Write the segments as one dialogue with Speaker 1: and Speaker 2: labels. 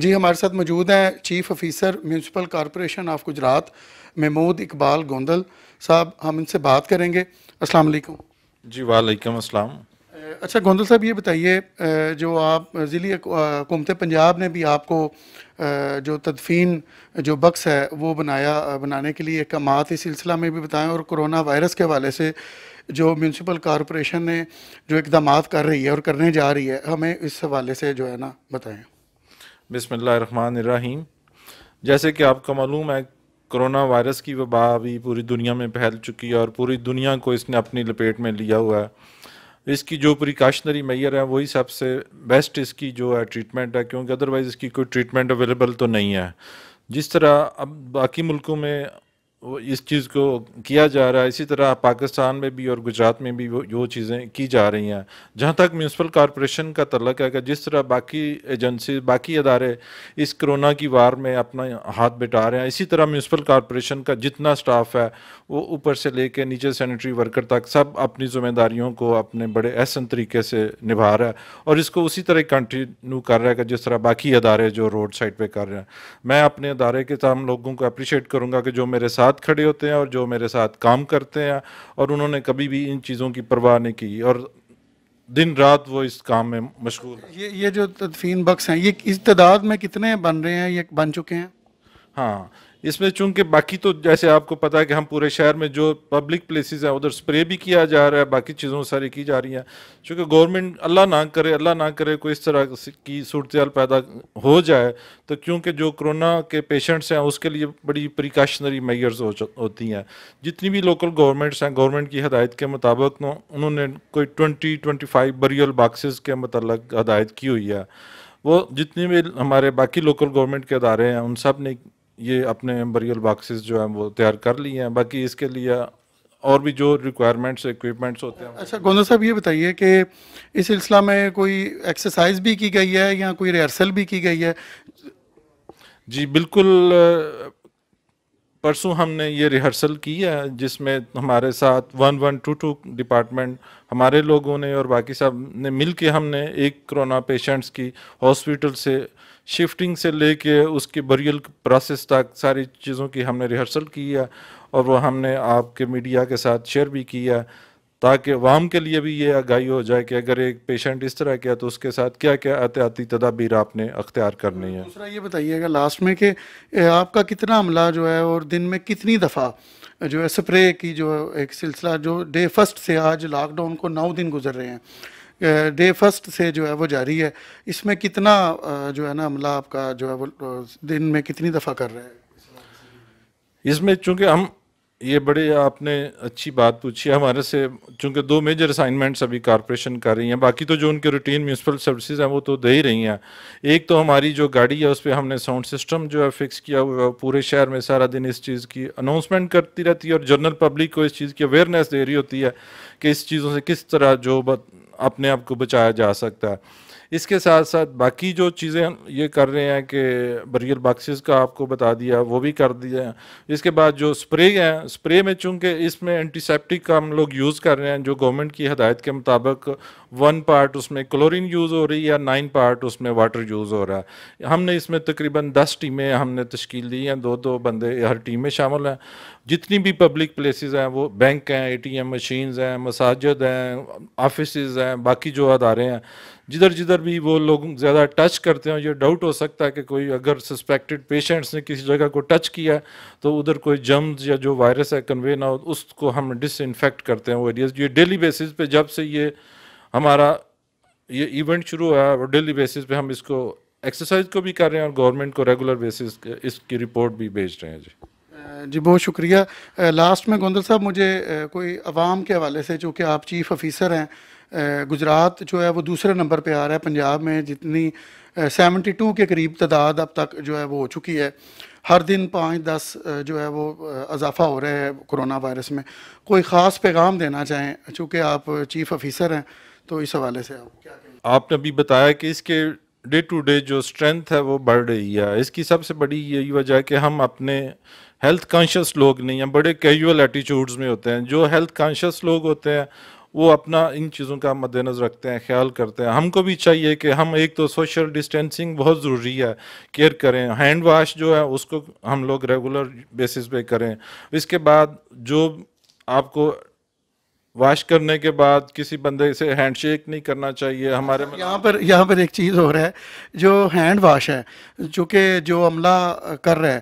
Speaker 1: جی ہمارے ساتھ موجود ہیں chief officer municipal corporation of Gujrat Mahmood Iqbal Gondal صاحب ہم ان سے بات کریں گے السلام علیکم
Speaker 2: جی وعلیکم السلام
Speaker 1: اچھا گوندل صاحب یہ بتائیے جو آپ ضلع حکومت پنجاب نے بھی آپ کو جو تدفین جو بکس ہے وہ بنایا بنانے کے لیے اقدامات سلسلہ میں بھی بتائیں اور کرونا وائرس کے حوالے سے جو میونسپل کارپوریشن نے جو اقدامات کر رہی ہے اور کرنے جا رہی ہے ہمیں اس حوالے سے جو ہے نا بتائیں
Speaker 2: بسم اللہ الرحمن الرحیم جیسے کہ آپ کو معلوم ہے کرونا وائرس کی وبا ابھی پوری دنیا میں پھیل چکی ہے اور پوری دنیا کو اس نے اپنی لپیٹ میں لیا ہوا ہے اس کی جو پریکاشنری میئر ہے وہی سب سے بیسٹ اس کی جو ہے ٹریٹمنٹ ہے کیونکہ ادروائز اس کی کوئی ٹریٹمنٹ اویلیبل تو نہیں ہے جس طرح اب باقی ملکوں میں اس چیز کو کیا جا رہا ہے اسی طرح پاکستان میں بھی اور گجرات میں بھی وہ چیزیں کی جا رہی ہیں جہاں تک میونسپل کارپوریشن کا تعلق ہے کہ جس طرح باقی ایجنسی باقی ادارے اس کرونا کی وار میں اپنا ہاتھ بٹا رہے ہیں اسی طرح میونسپل کارپوریشن کا جتنا سٹاف ہے وہ اوپر سے لے کے نیچے سینیٹری ورکر تک سب اپنی ذمہ داریوں کو اپنے بڑے احسن طریقے سے نبھا رہا ہے اور اس کو اسی طرح کنٹینیو کر رہا ہے کہ جس طرح باقی ادارے جو روڈ سائڈ پہ کر رہے ہیں میں اپنے ادارے کے تمام لوگوں کو اپریشیٹ کروں گا کہ جو میرے ساتھ ساتھ کھڑے ہوتے ہیں اور جو میرے ساتھ کام کرتے ہیں اور انہوں نے کبھی بھی ان چیزوں کی پرواہ نہیں کی اور دن رات وہ اس کام میں مشغول
Speaker 1: یہ جو تدفین بکس ہیں یہ اس تعداد میں کتنے بن رہے ہیں یہ بن چکے ہیں ہاں اس میں چونکہ باقی تو جیسے آپ کو پتا ہے
Speaker 2: کہ ہم پورے شہر میں جو پبلک پلیسز ہیں ادھر سپرے بھی کیا جا رہا ہے باقی چیزوں ساری کی جا رہی ہیں چونکہ گورنمنٹ اللہ نہ کرے اللہ نہ کرے کوئی اس طرح کی صورتحال پیدا ہو جائے تو کیونکہ جو کرونا کے پیشنٹس ہیں اس کے لیے بڑی پریکاشنری میئرز ہوتی ہیں جتنی بھی لوکل گورنمنٹس ہیں گورنمنٹ کی ہدایت کے مطابق انہوں نے کوئی twenty twenty five burial boxes کے متعلق ہدایت کی ہوئی ہے وہ جتنی بھی ہمارے باقی لوکل گورنمنٹ کے ادارے ہیں ان سب نے یہ اپنے بریل باکسز جو ہیں وہ تیار کر لی ہیں باقی اس کے لیے اور بھی جو ریکوائرمنٹس ایکویپمنٹس ہوتے ہیں اچھا گولر
Speaker 1: صاحب یہ بتائیے کہ اس سلسلہ میں کوئی ایکسرسائز بھی کی گئی ہے یا کوئی ریہرسل بھی کی گئی ہے جی بالکل پرسوں ہم نے یہ ریہرسل
Speaker 2: کی ہے جس میں ہمارے ساتھ one one two two department ہمارے لوگوں نے اور باقی صاحب نے مل کے ہم نے ایک کرونا پیشنٹس کی ہاسپیٹل سے شفٹنگ سے لے کے اس کی بریل پروسیس تک ساری چیزوں کی ہم نے ریہرسل کی ہے اور وہ ہم نے آپ کے میڈیا کے ساتھ شیئر بھی کیا تاکہ عوام کے لیے بھی یہ آگاہی ہو جائے کہ اگر ایک پیشنٹ اس طرح کیا تو اس کے ساتھ کیا کیا احتیاطی تدابیر آپ نے اختیار کرنی ہے
Speaker 1: دوسرا یہ بتائیے گا لاسٹ میں کہ آپ کا کتنا عملہ جو ہے اور دن میں کتنی دفعہ جو ہے سپرے کی جو ایک سلسلہ جو ڈے فسٹ سے آج لاک ڈاؤن کو نو دن گزر رہے ہیں ڈے فسٹ سے جو ہے وہ جاری ہے اس میں کتنا جو ہے نا عملہ آپ کا جو ہے وہ دن میں کتنی دفعہ کر رہے ہیں اس میں چونکہ ہم
Speaker 2: یہ بڑے آپ نے اچھی بات پوچھی ہے ہمارے سے چونکہ دو میجر اسائنمنٹس ابھی کارپوریشن کر رہی ہیں باقی تو جو ان کے روٹین میونسپل سروسز ہیں وہ تو دے ہی رہی ہیں ایک تو ہماری جو گاڑی ہے اس پہ ہم نے ساؤنڈ سسٹم جو ہے فکس کیا ہوا پورے شہر میں سارا دن اس چیز کی اناؤنسمنٹ کرتی رہتی ہے اور جنرل پبلک کو اس چیز کی اویئرنیس دے رہی ہوتی ہے کہ اس چیزوں سے کس طرح جو اپنے آپ کو بچایا جا سکتا ہے اس کے ساتھ ساتھ باقی جو چیزیں یہ کر رہے ہیں کہ بریل باکسز کا آپ کو بتا دیا وہ بھی کر دیا ہے اس کے بعد جو سپری ہیں سپری میں چونکہ اس میں اینٹی سیپٹک کا ہم لوگ یوز کر رہے ہیں جو گورنمنٹ کی ہدایت کے مطابق ون پارٹ اس میں کلورین یوز ہو رہی ہے یا نائن پارٹ اس میں واٹر یوز ہو رہا ہے ہم نے اس میں تقریباً دس ٹیمیں ہم نے تشکیل دی ہیں دو دو بندے ہر ٹیم میں شامل ہیں جتنی بھی پبلک پلیسز ہیں وہ بینک ہیں اے ٹی ایم مشینز ہیں مساجد ہیں آفیسز ہیں باقی جو ادارے ہیں جدھر جدھر بھی وہ لوگ زیادہ ٹچ کرتے ہیں یہ ڈاؤٹ ہو سکتا ہے کہ کوئی اگر سسپیکٹڈ پیشنٹس نے کسی جگہ کو ٹچ کیا ہے تو ادھر کوئی جمز یا جو وائرس ہے کنوے نہ ہو اس کو ہم ڈس انفیکٹ کرتے ہیں وہ ایریاز یہ ڈیلی بیسز پہ جب سے یہ ہمارا یہ ایونٹ شروع ہوا ہے اور ڈیلی بیسس پہ ہم اس کو ایکسرسائز کو بھی کر رہے ہیں اور گورنمنٹ کو ریگولر بیسس اس کی رپورٹ بھی بھیج رہے ہیں جی
Speaker 1: جی بہت شکریہ لاسٹ میں گوندل صاحب مجھے کوئی عوام کے حوالے سے چونکہ آپ چیف افیسر ہیں گجرات جو ہے وہ دوسرے نمبر پہ آ رہا ہے پنجاب میں جتنی سیونٹی ٹو کے قریب تعداد اب تک جو ہے وہ ہو چکی ہے ہر دن پانچ دس جو ہے وہ اضافہ ہو رہا ہے کرونا وائرس میں کوئی خاص پیغام دینا چاہیں چونکہ آپ چیف افیسر ہیں تو اس حوالے سے آپ کیا
Speaker 2: آپ نے ابھی بتایا کہ اس کے ڈے ٹو ڈے جو اسٹرینتھ ہے وہ بڑھ رہی ہے اس کی سب سے بڑی یہی وجہ ہے کہ ہم اپنے ہیلتھ کانشیس لوگ نہیں ہیں بڑے کیجول ایٹیچیوڈز میں ہوتے ہیں جو ہیلتھ کانشیس لوگ ہوتے ہیں وہ اپنا ان چیزوں کا مد نظر رکھتے ہیں خیال کرتے ہیں ہم کو بھی چاہیے کہ ہم ایک تو سوشل ڈسٹینسنگ بہت ضروری ہے کیئر کریں ہینڈ واش جو ہے اس کو ہم لوگ ریگولر بیسس پہ کریں اس کے بعد جو آپ کو واش کرنے کے بعد کسی بندے سے ہینڈ شیک نہیں کرنا چاہیے ہمارے یہاں
Speaker 1: پر یہاں پر ایک چیز ہو رہا ہے جو ہینڈ واش ہے چونکہ جو عملہ کر رہا ہے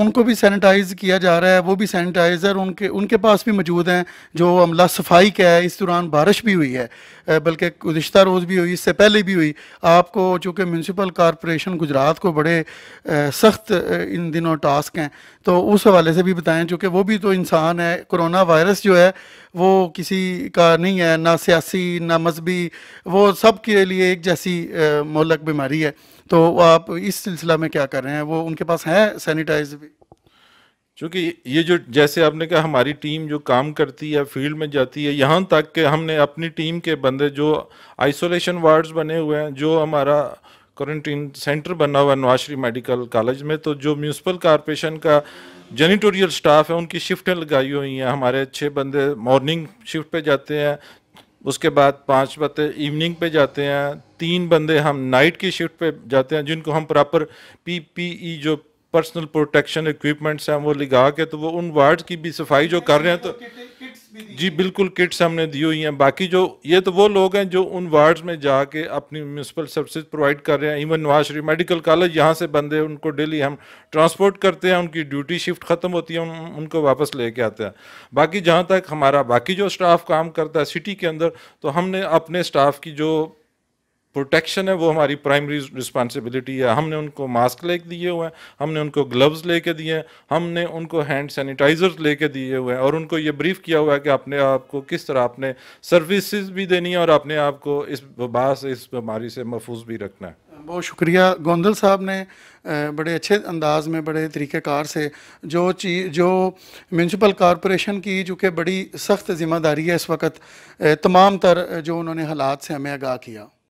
Speaker 1: ان کو بھی سینیٹائز کیا جا رہا ہے وہ بھی سینیٹائزر ان کے ان کے پاس بھی موجود ہیں جو عملہ صفائی کا ہے اس دوران بارش بھی ہوئی ہے بلکہ گزشتہ روز بھی ہوئی اس سے پہلے بھی ہوئی آپ کو چونکہ میونسپل کارپوریشن گجرات کو بڑے سخت ان دنوں ٹاسک ہیں تو اس حوالے سے بھی بتائیں چونکہ وہ بھی تو انسان ہے کرونا وائرس جو ہے وہ کسی کا نہیں ہے نہ سیاسی نہ مذہبی وہ سب کے لیے ایک جیسی مولک بیماری ہے تو آپ اس سلسلہ میں کیا کر رہے ہیں وہ ان کے پاس ہیں سینیٹائز بھی چونکہ یہ جو جیسے آپ نے
Speaker 2: کہا ہماری ٹیم جو کام کرتی ہے فیلڈ میں جاتی ہے یہاں تک کہ ہم نے اپنی ٹیم کے بندے جو آئسولیشن وارڈز بنے ہوئے ہیں جو ہمارا کوارنٹین سینٹر بنا ہوا ہے نواز میڈیکل کالج میں تو جو میونسپل کارپوریشن کا جینیٹوریل سٹاف ہے ان کی شفٹیں لگائی ہوئی ہیں ہمارے چھ بندے مارننگ شفٹ پہ جاتے ہیں اس کے بعد پانچ بندے ایوننگ پہ جاتے ہیں تین بندے ہم نائٹ کی شفٹ پہ جاتے ہیں جن کو ہم پراپر پی پی ای جو پرسنل پروٹیکشن اکوپمنٹس ہیں وہ لگا کے تو وہ ان وارڈ کی بھی صفائی جو کر رہے ہیں تو جی بالکل کٹس ہم نے دی ہوئی ہیں باقی جو یہ تو وہ لوگ ہیں جو ان وارڈز میں جا کے اپنی میونسپل سروسز پرووائڈ کر رہے ہیں even Nawaz Sharif medical college یہاں سے بندے ان کو ڈیلی ہم ٹرانسپورٹ کرتے ہیں ان کی ڈیوٹی شفٹ ختم ہوتی ہے ان کو واپس لے کے آتے ہیں باقی جہاں تک ہمارا باقی جو اسٹاف کام کرتا ہے سٹی کے اندر تو ہم نے اپنے اسٹاف کی جو پروٹیکشن ہے وہ ہماری پرائمری رسپانسبلٹی ہے ہم نے ان کو ماسک لے کے دیے ہوئے ہیں ہم نے ان کو گلوز لے کے دیے ہیں ہم نے ان کو ہینڈ سینیٹائزر لے کے دیے ہوئے ہیں اور ان کو یہ بریف کیا ہوا ہے کہ اپنے آپ کو کس طرح اپنے سروسز بھی دینی ہے اور اپنے آپ
Speaker 1: کو اس وبا اس بیماری سے محفوظ بھی رکھنا ہے بہت شکریہ گوندل صاحب نے بڑے اچھے انداز میں بڑے طریقہ کار سے جو چیز جو میونسپل کارپوریشن کی جو کہ بڑی سخت ذمہ داری ہے اس وقت تمام تر جو انہوں نے حالات سے ہمیں آگاہ کیا